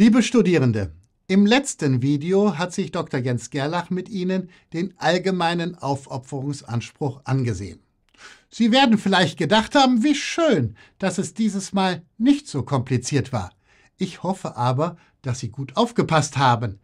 Liebe Studierende, im letzten Video hat sich Dr. Jens Gerlach mit Ihnen den allgemeinen Aufopferungsanspruch angesehen. Sie werden vielleicht gedacht haben, wie schön, dass es dieses Mal nicht so kompliziert war. Ich hoffe aber, dass Sie gut aufgepasst haben.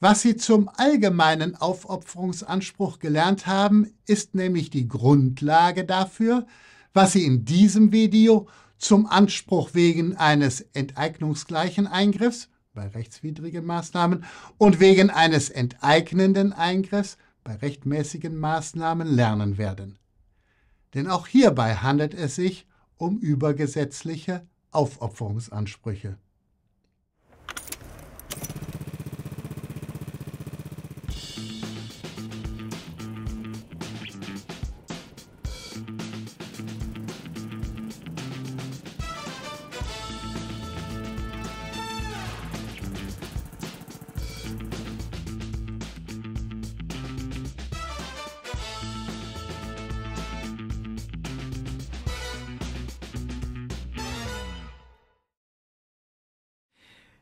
Was Sie zum allgemeinen Aufopferungsanspruch gelernt haben, ist nämlich die Grundlage dafür, was Sie in diesem Video zum Anspruch wegen eines enteignungsgleichen Eingriffs bei rechtswidrigen Maßnahmen und wegen eines enteignenden Eingriffs bei rechtmäßigen Maßnahmen lernen werden. Denn auch hierbei handelt es sich um übergesetzliche Aufopferungsansprüche.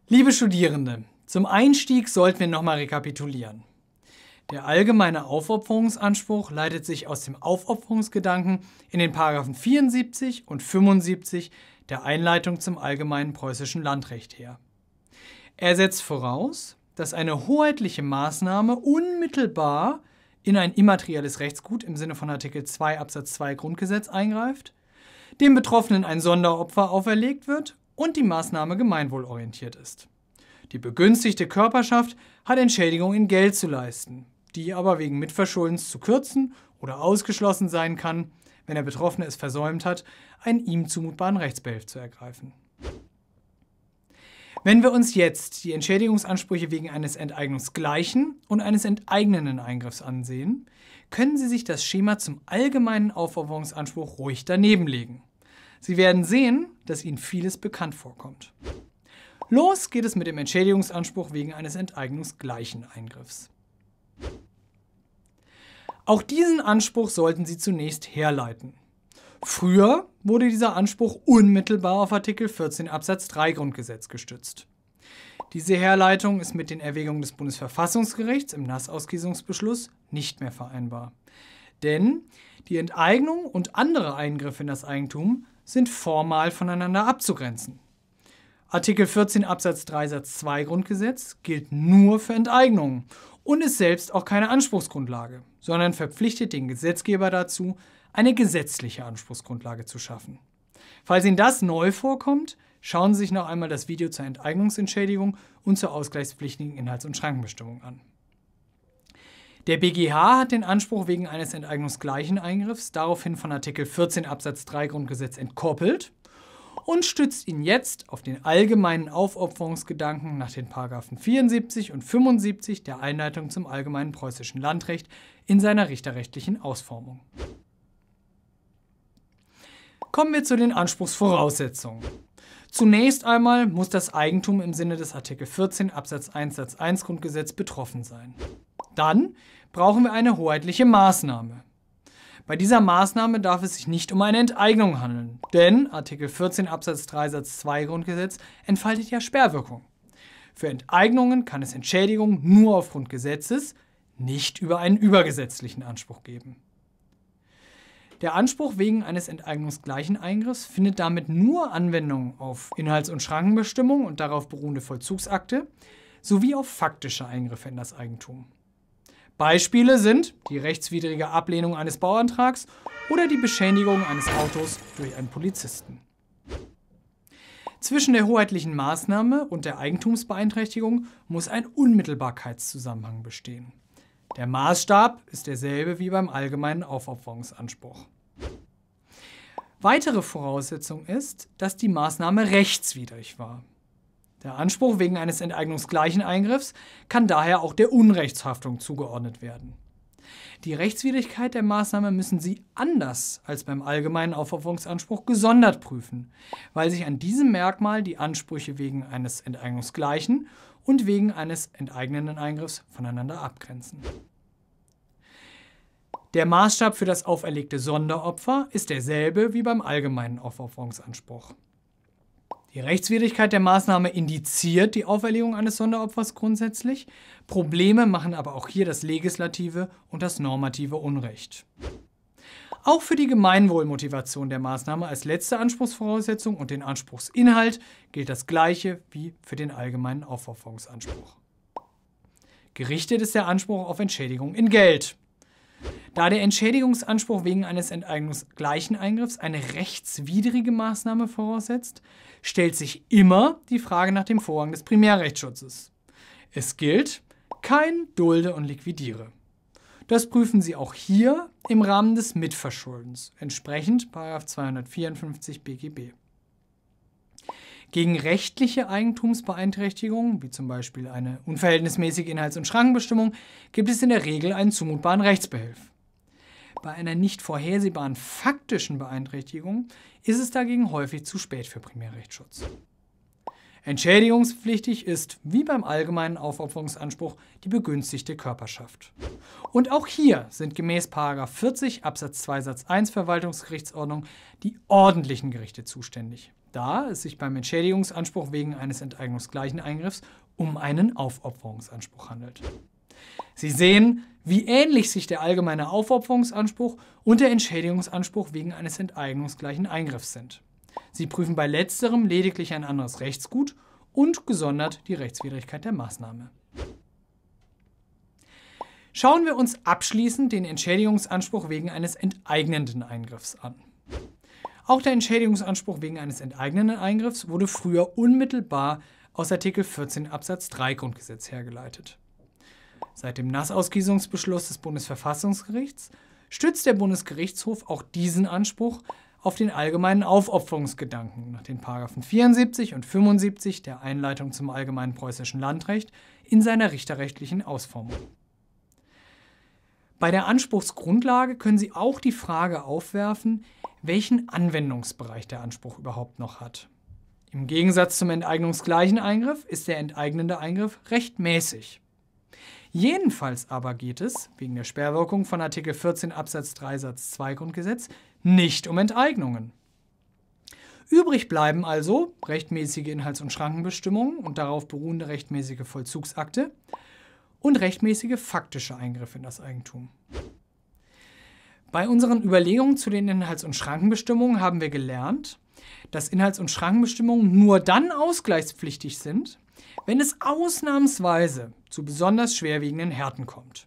Liebe Studierende, zum Einstieg sollten wir nochmal rekapitulieren. Der allgemeine Aufopferungsanspruch leitet sich aus dem Aufopferungsgedanken in den Paragraphen 74 und 75 der Einleitung zum allgemeinen preußischen Landrecht her. Er setzt voraus, dass eine hoheitliche Maßnahme unmittelbar in ein immaterielles Rechtsgut im Sinne von Artikel 2 Absatz 2 Grundgesetz eingreift, dem Betroffenen ein Sonderopfer auferlegt wird und die Maßnahme gemeinwohlorientiert ist. Die begünstigte Körperschaft hat Entschädigung in Geld zu leisten, die aber wegen Mitverschuldens zu kürzen oder ausgeschlossen sein kann, wenn der Betroffene es versäumt hat, einen ihm zumutbaren Rechtsbehelf zu ergreifen. Wenn wir uns jetzt die Entschädigungsansprüche wegen eines enteignungsgleichen und eines enteignenden Eingriffs ansehen, können Sie sich das Schema zum allgemeinen Aufforderungsanspruch ruhig daneben legen. Sie werden sehen, dass Ihnen vieles bekannt vorkommt. Los geht es mit dem Entschädigungsanspruch wegen eines enteignungsgleichen Eingriffs. Auch diesen Anspruch sollten Sie zunächst herleiten. Früher wurde dieser Anspruch unmittelbar auf Artikel 14 Absatz 3 Grundgesetz gestützt. Diese Herleitung ist mit den Erwägungen des Bundesverfassungsgerichts im Nassauskiesungsbeschluss nicht mehr vereinbar. Denn die Enteignung und andere Eingriffe in das Eigentum sind formal voneinander abzugrenzen. Artikel 14 Absatz 3 Satz 2 Grundgesetz gilt nur für Enteignungen und ist selbst auch keine Anspruchsgrundlage, sondern verpflichtet den Gesetzgeber dazu, eine gesetzliche Anspruchsgrundlage zu schaffen. Falls Ihnen das neu vorkommt, schauen Sie sich noch einmal das Video zur Enteignungsentschädigung und zur ausgleichspflichtigen Inhalts- und Schrankenbestimmung an. Der BGH hat den Anspruch wegen eines enteignungsgleichen Eingriffs daraufhin von Artikel 14 Absatz 3 Grundgesetz entkoppelt und stützt ihn jetzt auf den allgemeinen Aufopferungsgedanken nach den Paragraphen 74 und 75 der Einleitung zum allgemeinen preußischen Landrecht in seiner richterrechtlichen Ausformung. Kommen wir zu den Anspruchsvoraussetzungen. Zunächst einmal muss das Eigentum im Sinne des Artikel 14 Absatz 1 Satz 1 Grundgesetz betroffen sein. Dann brauchen wir eine hoheitliche Maßnahme. Bei dieser Maßnahme darf es sich nicht um eine Enteignung handeln, denn Artikel 14 Absatz 3 Satz 2 Grundgesetz entfaltet ja Sperrwirkung. Für Enteignungen kann es Entschädigung nur aufgrund Gesetzes, nicht über einen übergesetzlichen Anspruch geben. Der Anspruch wegen eines enteignungsgleichen Eingriffs findet damit nur Anwendung auf Inhalts- und Schrankenbestimmungen und darauf beruhende Vollzugsakte sowie auf faktische Eingriffe in das Eigentum. Beispiele sind die rechtswidrige Ablehnung eines Bauantrags oder die Beschädigung eines Autos durch einen Polizisten. Zwischen der hoheitlichen Maßnahme und der Eigentumsbeeinträchtigung muss ein Unmittelbarkeitszusammenhang bestehen. Der Maßstab ist derselbe wie beim allgemeinen Aufopferungsanspruch. Weitere Voraussetzung ist, dass die Maßnahme rechtswidrig war. Der Anspruch wegen eines enteignungsgleichen Eingriffs kann daher auch der Unrechtshaftung zugeordnet werden. Die Rechtswidrigkeit der Maßnahme müssen Sie anders als beim allgemeinen Aufopferungsanspruch gesondert prüfen, weil sich an diesem Merkmal die Ansprüche wegen eines enteignungsgleichen und wegen eines enteignenden Eingriffs voneinander abgrenzen. Der Maßstab für das auferlegte Sonderopfer ist derselbe wie beim allgemeinen Aufopferungsanspruch. Die Rechtswidrigkeit der Maßnahme indiziert die Auferlegung eines Sonderopfers grundsätzlich. Probleme machen aber auch hier das legislative und das normative Unrecht. Auch für die Gemeinwohlmotivation der Maßnahme als letzte Anspruchsvoraussetzung und den Anspruchsinhalt gilt das gleiche wie für den allgemeinen Aufopferungsanspruch. Gerichtet ist der Anspruch auf Entschädigung in Geld. Da der Entschädigungsanspruch wegen eines enteignungsgleichen Eingriffs eine rechtswidrige Maßnahme voraussetzt, stellt sich immer die Frage nach dem Vorrang des Primärrechtsschutzes. Es gilt kein Dulde und Liquidiere. Das prüfen Sie auch hier im Rahmen des Mitverschuldens, entsprechend 254 BGB. Gegen rechtliche Eigentumsbeeinträchtigungen, wie zum Beispiel eine unverhältnismäßige Inhalts- und Schrankenbestimmung, gibt es in der Regel einen zumutbaren Rechtsbehelf. Bei einer nicht vorhersehbaren faktischen Beeinträchtigung ist es dagegen häufig zu spät für Primärrechtsschutz. Entschädigungspflichtig ist, wie beim allgemeinen Aufopferungsanspruch, die begünstigte Körperschaft. Und auch hier sind gemäß 40 Absatz 2 Satz 1 Verwaltungsgerichtsordnung die ordentlichen Gerichte zuständig da es sich beim Entschädigungsanspruch wegen eines enteignungsgleichen Eingriffs um einen Aufopferungsanspruch handelt. Sie sehen, wie ähnlich sich der allgemeine Aufopferungsanspruch und der Entschädigungsanspruch wegen eines enteignungsgleichen Eingriffs sind. Sie prüfen bei letzterem lediglich ein anderes Rechtsgut und gesondert die Rechtswidrigkeit der Maßnahme. Schauen wir uns abschließend den Entschädigungsanspruch wegen eines enteignenden Eingriffs an. Auch der Entschädigungsanspruch wegen eines enteignenden Eingriffs wurde früher unmittelbar aus Artikel 14 Absatz 3 Grundgesetz hergeleitet. Seit dem Nassausgießungsbeschluss des Bundesverfassungsgerichts stützt der Bundesgerichtshof auch diesen Anspruch auf den allgemeinen Aufopferungsgedanken nach den Paragraphen 74 und 75 der Einleitung zum allgemeinen preußischen Landrecht in seiner richterrechtlichen Ausformung. Bei der Anspruchsgrundlage können Sie auch die Frage aufwerfen, welchen Anwendungsbereich der Anspruch überhaupt noch hat. Im Gegensatz zum enteignungsgleichen Eingriff ist der enteignende Eingriff rechtmäßig. Jedenfalls aber geht es, wegen der Sperrwirkung von Artikel 14 Absatz 3 Satz 2 Grundgesetz, nicht um Enteignungen. Übrig bleiben also rechtmäßige Inhalts- und Schrankenbestimmungen und darauf beruhende rechtmäßige Vollzugsakte und rechtmäßige faktische Eingriffe in das Eigentum. Bei unseren Überlegungen zu den Inhalts- und Schrankenbestimmungen haben wir gelernt, dass Inhalts- und Schrankenbestimmungen nur dann ausgleichspflichtig sind, wenn es ausnahmsweise zu besonders schwerwiegenden Härten kommt.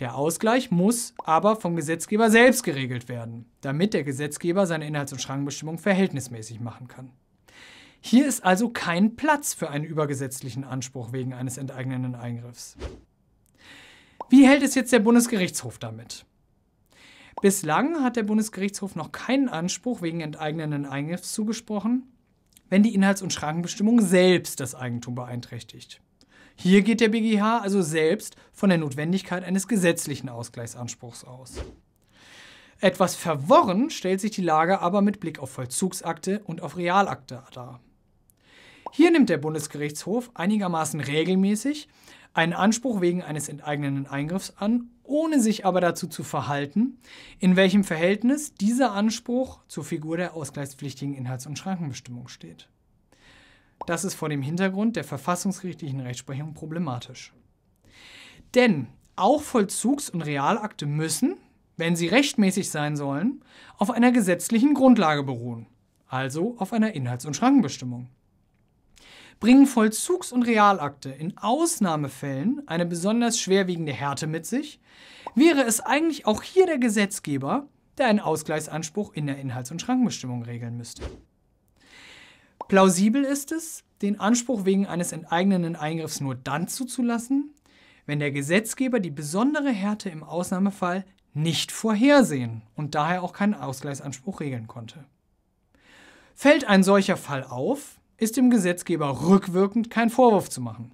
Der Ausgleich muss aber vom Gesetzgeber selbst geregelt werden, damit der Gesetzgeber seine Inhalts- und Schrankenbestimmung verhältnismäßig machen kann. Hier ist also kein Platz für einen übergesetzlichen Anspruch wegen eines enteignenden Eingriffs. Wie hält es jetzt der Bundesgerichtshof damit? Bislang hat der Bundesgerichtshof noch keinen Anspruch wegen enteignenden Eingriffs zugesprochen, wenn die Inhalts- und Schrankenbestimmung selbst das Eigentum beeinträchtigt. Hier geht der BGH also selbst von der Notwendigkeit eines gesetzlichen Ausgleichsanspruchs aus. Etwas verworren stellt sich die Lage aber mit Blick auf Vollzugsakte und auf Realakte dar. Hier nimmt der Bundesgerichtshof einigermaßen regelmäßig einen Anspruch wegen eines enteignenden Eingriffs an ohne sich aber dazu zu verhalten, in welchem Verhältnis dieser Anspruch zur Figur der ausgleichspflichtigen Inhalts- und Schrankenbestimmung steht. Das ist vor dem Hintergrund der verfassungsgerichtlichen Rechtsprechung problematisch. Denn auch Vollzugs- und Realakte müssen, wenn sie rechtmäßig sein sollen, auf einer gesetzlichen Grundlage beruhen, also auf einer Inhalts- und Schrankenbestimmung bringen Vollzugs- und Realakte in Ausnahmefällen eine besonders schwerwiegende Härte mit sich, wäre es eigentlich auch hier der Gesetzgeber, der einen Ausgleichsanspruch in der Inhalts- und Schrankenbestimmung regeln müsste. Plausibel ist es, den Anspruch wegen eines enteignenden Eingriffs nur dann zuzulassen, wenn der Gesetzgeber die besondere Härte im Ausnahmefall nicht vorhersehen und daher auch keinen Ausgleichsanspruch regeln konnte. Fällt ein solcher Fall auf, ist dem Gesetzgeber rückwirkend kein Vorwurf zu machen.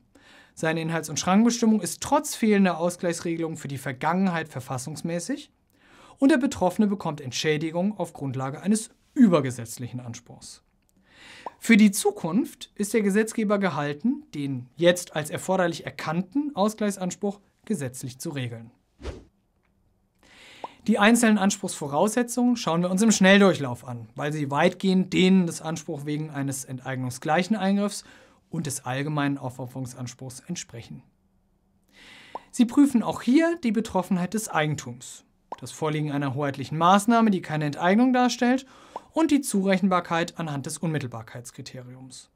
Seine Inhalts- und Schrankenbestimmung ist trotz fehlender Ausgleichsregelung für die Vergangenheit verfassungsmäßig und der Betroffene bekommt Entschädigung auf Grundlage eines übergesetzlichen Anspruchs. Für die Zukunft ist der Gesetzgeber gehalten, den jetzt als erforderlich erkannten Ausgleichsanspruch gesetzlich zu regeln. Die einzelnen Anspruchsvoraussetzungen schauen wir uns im Schnelldurchlauf an, weil sie weitgehend denen des Anspruchs wegen eines enteignungsgleichen Eingriffs und des allgemeinen Aufopferungsanspruchs entsprechen. Sie prüfen auch hier die Betroffenheit des Eigentums, das Vorliegen einer hoheitlichen Maßnahme, die keine Enteignung darstellt, und die Zurechenbarkeit anhand des Unmittelbarkeitskriteriums.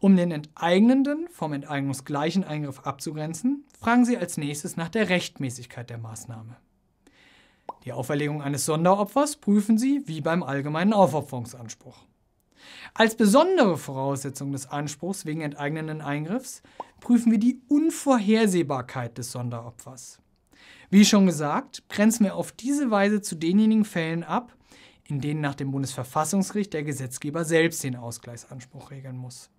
Um den Enteignenden vom enteignungsgleichen Eingriff abzugrenzen, fragen Sie als nächstes nach der Rechtmäßigkeit der Maßnahme. Die Auferlegung eines Sonderopfers prüfen sie wie beim allgemeinen Aufopferungsanspruch. Als besondere Voraussetzung des Anspruchs wegen enteignenden Eingriffs prüfen wir die Unvorhersehbarkeit des Sonderopfers. Wie schon gesagt, grenzen wir auf diese Weise zu denjenigen Fällen ab, in denen nach dem Bundesverfassungsgericht der Gesetzgeber selbst den Ausgleichsanspruch regeln muss.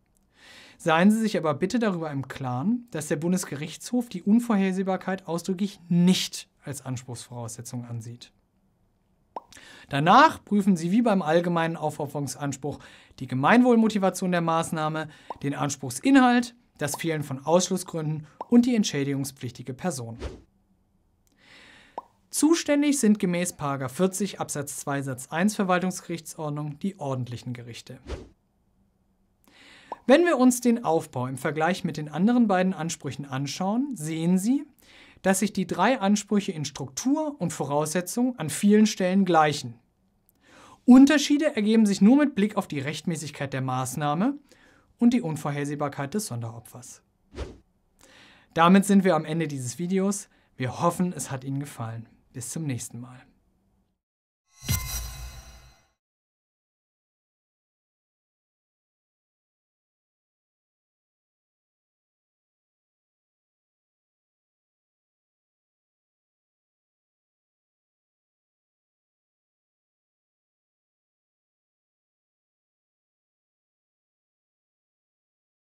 Seien Sie sich aber bitte darüber im Klaren, dass der Bundesgerichtshof die Unvorhersehbarkeit ausdrücklich nicht als Anspruchsvoraussetzung ansieht. Danach prüfen Sie wie beim allgemeinen Aufopferungsanspruch die Gemeinwohlmotivation der Maßnahme, den Anspruchsinhalt, das Fehlen von Ausschlussgründen und die entschädigungspflichtige Person. Zuständig sind gemäß 40 Absatz 2 Satz 1 Verwaltungsgerichtsordnung die ordentlichen Gerichte. Wenn wir uns den Aufbau im Vergleich mit den anderen beiden Ansprüchen anschauen, sehen Sie, dass sich die drei Ansprüche in Struktur und Voraussetzung an vielen Stellen gleichen. Unterschiede ergeben sich nur mit Blick auf die Rechtmäßigkeit der Maßnahme und die Unvorhersehbarkeit des Sonderopfers. Damit sind wir am Ende dieses Videos. Wir hoffen, es hat Ihnen gefallen. Bis zum nächsten Mal.